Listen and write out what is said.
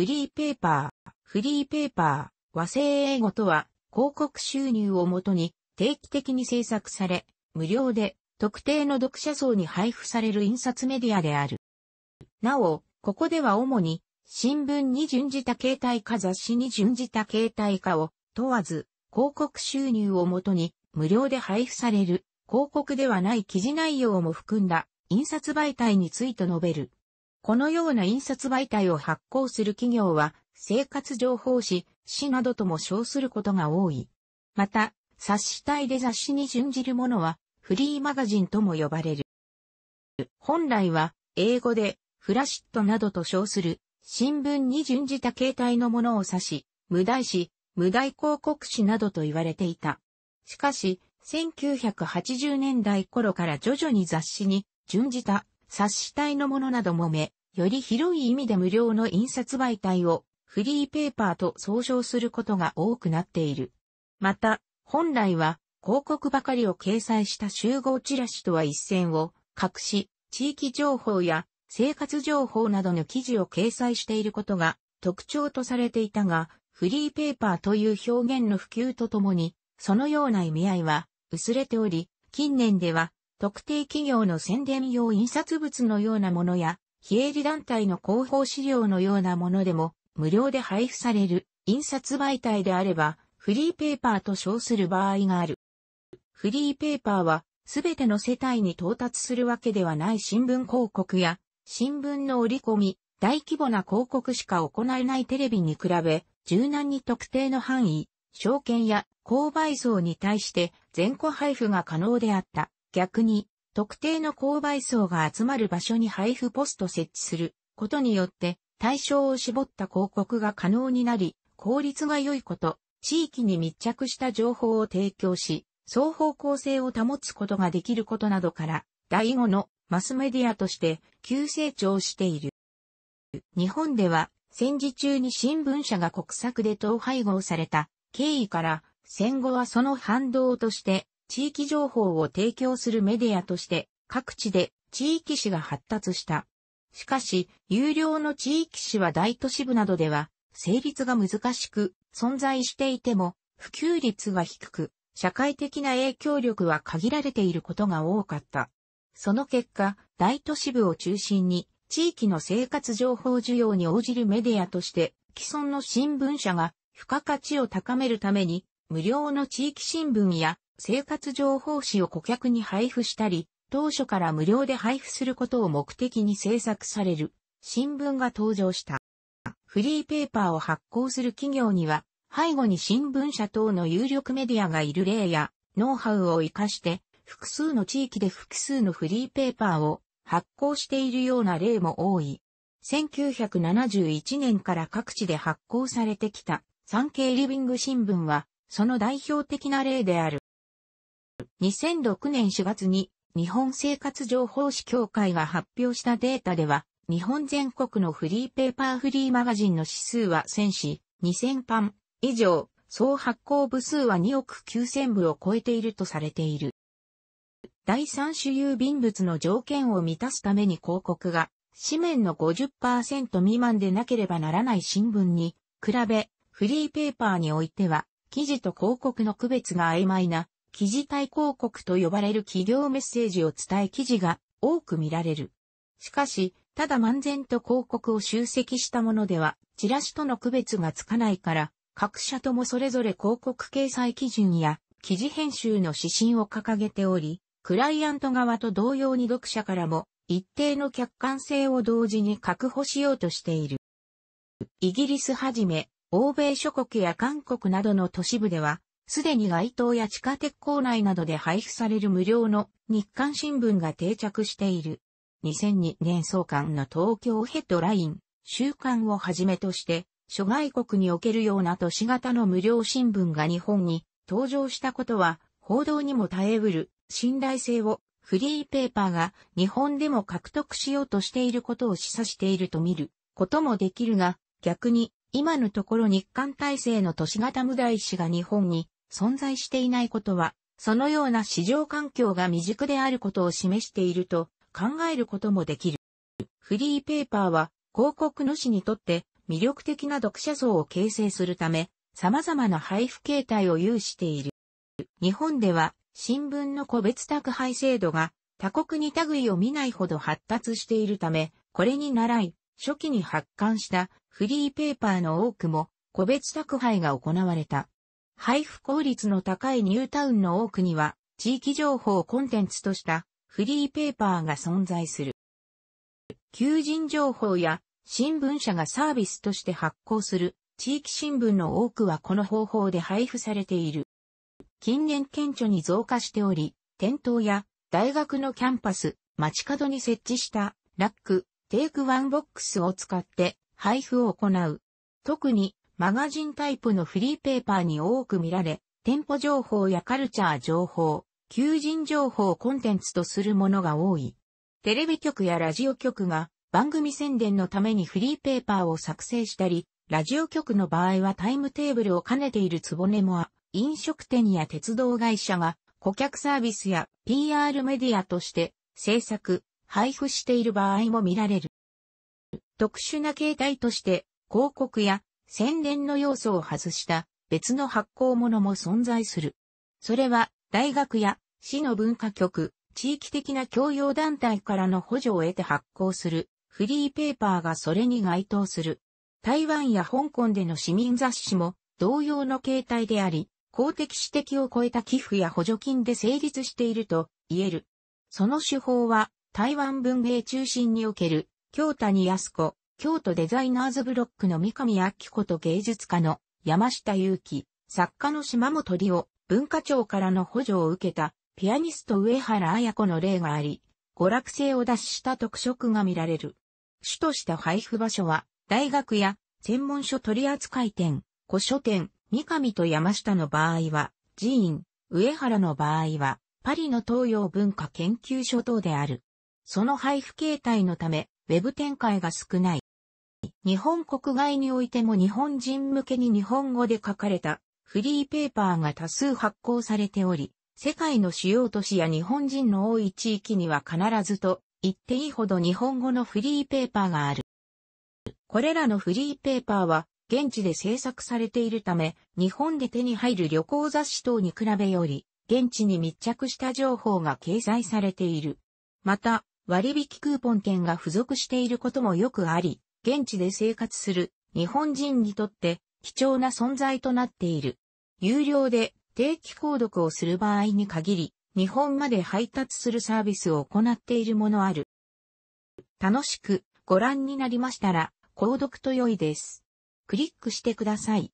フリーペーパー。フリーペーパー、和製英語とは、広告収入をもとに定期的に制作され、無料で特定の読者層に配布される印刷メディアである。なお、ここでは主に新聞に準じた携帯化雑誌に準じた携帯化を問わず広告収入をもとに無料で配布される広告ではない記事内容も含んだ印刷媒体について述べる。このような印刷媒体を発行する企業は、生活情報誌、誌などとも称することが多い。また、冊子体で雑誌に準じるものは、フリーマガジンとも呼ばれる。本来は、英語で、フラシットなどと称する、新聞に準じた形態のものを指し、無題誌、無題広告誌などと言われていた。しかし、1980年代頃から徐々に雑誌に準じた冊子体のものなどもめ、より広い意味で無料の印刷媒体をフリーペーパーと総称することが多くなっている。また、本来は広告ばかりを掲載した集合チラシとは一線を隠し、地域情報や生活情報などの記事を掲載していることが特徴とされていたが、フリーペーパーという表現の普及とともに、そのような意味合いは薄れており、近年では特定企業の宣伝用印刷物のようなものや、非営利団体の広報資料のようなものでも、無料で配布される印刷媒体であれば、フリーペーパーと称する場合がある。フリーペーパーは、すべての世帯に到達するわけではない新聞広告や、新聞の折り込み、大規模な広告しか行えないテレビに比べ、柔軟に特定の範囲、証券や購買層に対して全個配布が可能であった。逆に、特定の購買層が集まる場所に配布ポスト設置することによって、対象を絞った広告が可能になり、効率が良いこと、地域に密着した情報を提供し、双方向性を保つことができることなどから、第5のマスメディアとして急成長している。日本では戦時中に新聞社が国策で統廃合された経緯から戦後はその反動として地域情報を提供するメディアとして各地で地域紙が発達した。しかし、有料の地域紙は大都市部などでは成立が難しく存在していても普及率が低く社会的な影響力は限られていることが多かった。その結果、大都市部を中心に地域の生活情報需要に応じるメディアとして既存の新聞社が付加価値を高めるために無料の地域新聞や生活情報誌を顧客に配布したり、当初から無料で配布することを目的に制作される新聞が登場した。フリーペーパーを発行する企業には、背後に新聞社等の有力メディアがいる例や、ノウハウを活かして、複数の地域で複数のフリーペーパーを発行しているような例も多い。1971年から各地で発行されてきた産経リビング新聞は、その代表的な例である。2006年4月に日本生活情報誌協会が発表したデータでは、日本全国のフリーペーパーフリーマガジンの指数は1000紙、2000版以上、総発行部数は2億9000部を超えているとされている。第三種郵便物の条件を満たすために広告が、紙面の50%未満でなければならない新聞に、比べ、フリーペーパーにおいては、記事と広告の区別が曖昧な記事対広告と呼ばれる企業メッセージを伝え記事が多く見られる。しかし、ただ漫然と広告を集積したものでは、チラシとの区別がつかないから、各社ともそれぞれ広告掲載基準や記事編集の指針を掲げており、クライアント側と同様に読者からも一定の客観性を同時に確保しようとしている。イギリスはじめ、欧米諸国や韓国などの都市部では、すでに街頭や地下鉄構内などで配布される無料の日刊新聞が定着している。2002年創刊の東京ヘッドライン、週刊をはじめとして、諸外国におけるような都市型の無料新聞が日本に登場したことは、報道にも耐えうる信頼性をフリーペーパーが日本でも獲得しようとしていることを示唆していると見ることもできるが、逆に今のところ日韓体制の都市型無題紙が日本に存在していないことは、そのような市場環境が未熟であることを示していると考えることもできる。フリーペーパーは広告主にとって魅力的な読者層を形成するため、様々な配布形態を有している。日本では新聞の個別宅配制度が他国に類を見ないほど発達しているため、これに倣い、初期に発刊したフリーペーパーの多くも個別宅配が行われた。配布効率の高いニュータウンの多くには、地域情報をコンテンツとしたフリーペーパーが存在する。求人情報や新聞社がサービスとして発行する地域新聞の多くはこの方法で配布されている。近年顕著に増加しており、店頭や大学のキャンパス、街角に設置したラック、テイクワンボックスを使って配布を行う。特にマガジンタイプのフリーペーパーに多く見られ、店舗情報やカルチャー情報、求人情報コンテンツとするものが多い。テレビ局やラジオ局が番組宣伝のためにフリーペーパーを作成したり、ラジオ局の場合はタイムテーブルを兼ねているつぼねもあ、飲食店や鉄道会社が顧客サービスや PR メディアとして制作、配布している場合も見られる。特殊な形態として広告や宣伝の要素を外した別の発行物も存在する。それは大学や市の文化局、地域的な教養団体からの補助を得て発行するフリーペーパーがそれに該当する。台湾や香港での市民雑誌も同様の形態であり、公的指摘を超えた寄付や補助金で成立していると言える。その手法は台湾文明中心における京谷康子、京都デザイナーズブロックの三上明子と芸術家の山下祐樹、作家の島本理夫、文化庁からの補助を受けたピアニスト上原綾子の例があり、娯楽性を脱した特色が見られる。主とした配布場所は、大学や専門書取扱店、古書店、三上と山下の場合は、寺院、上原の場合は、パリの東洋文化研究所等である。その配布形態のため、ウェブ展開が少ない。日本国外においても日本人向けに日本語で書かれたフリーペーパーが多数発行されており、世界の主要都市や日本人の多い地域には必ずと言っていいほど日本語のフリーペーパーがある。これらのフリーペーパーは現地で制作されているため、日本で手に入る旅行雑誌等に比べより、現地に密着した情報が掲載されている。また、割引クーポン券が付属していることもよくあり、現地で生活する日本人にとって貴重な存在となっている。有料で定期購読をする場合に限り、日本まで配達するサービスを行っているものある。楽しくご覧になりましたら、購読と良いです。クリックしてください。